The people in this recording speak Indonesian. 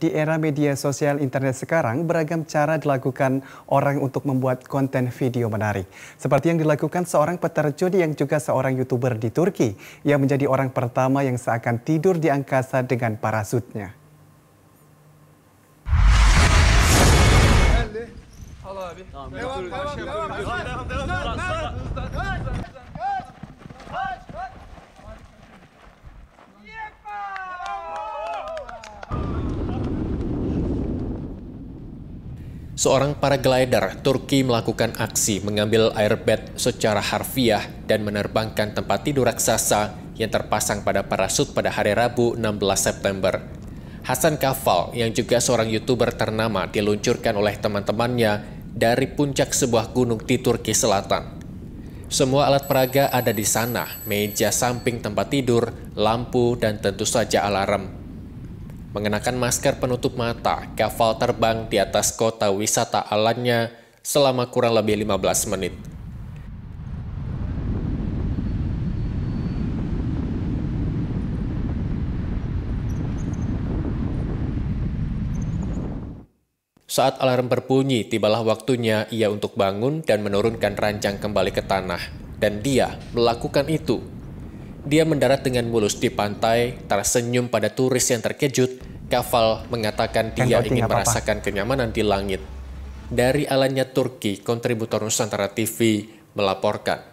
Di era media sosial internet sekarang, beragam cara dilakukan orang untuk membuat konten video menarik. Seperti yang dilakukan seorang peterjun yang juga seorang YouTuber di Turki, yang menjadi orang pertama yang seakan tidur di angkasa dengan parasutnya seorang para glider Turki melakukan aksi mengambil airbed secara harfiah dan menerbangkan tempat tidur raksasa yang terpasang pada parasut pada hari Rabu 16 September. Hasan Kafal yang juga seorang YouTuber ternama diluncurkan oleh teman-temannya dari puncak sebuah gunung di Turki Selatan. Semua alat peraga ada di sana, meja samping tempat tidur, lampu, dan tentu saja alarm mengenakan masker penutup mata, kapal terbang di atas kota wisata alamnya selama kurang lebih 15 menit. Saat alarm berbunyi, tibalah waktunya ia untuk bangun dan menurunkan ranjang kembali ke tanah. Dan dia melakukan itu dia mendarat dengan mulus di pantai, tersenyum pada turis yang terkejut. Kaval mengatakan kan dia ingin merasakan kenyamanan di langit. Dari Alanya Turki, kontributor Nusantara TV melaporkan.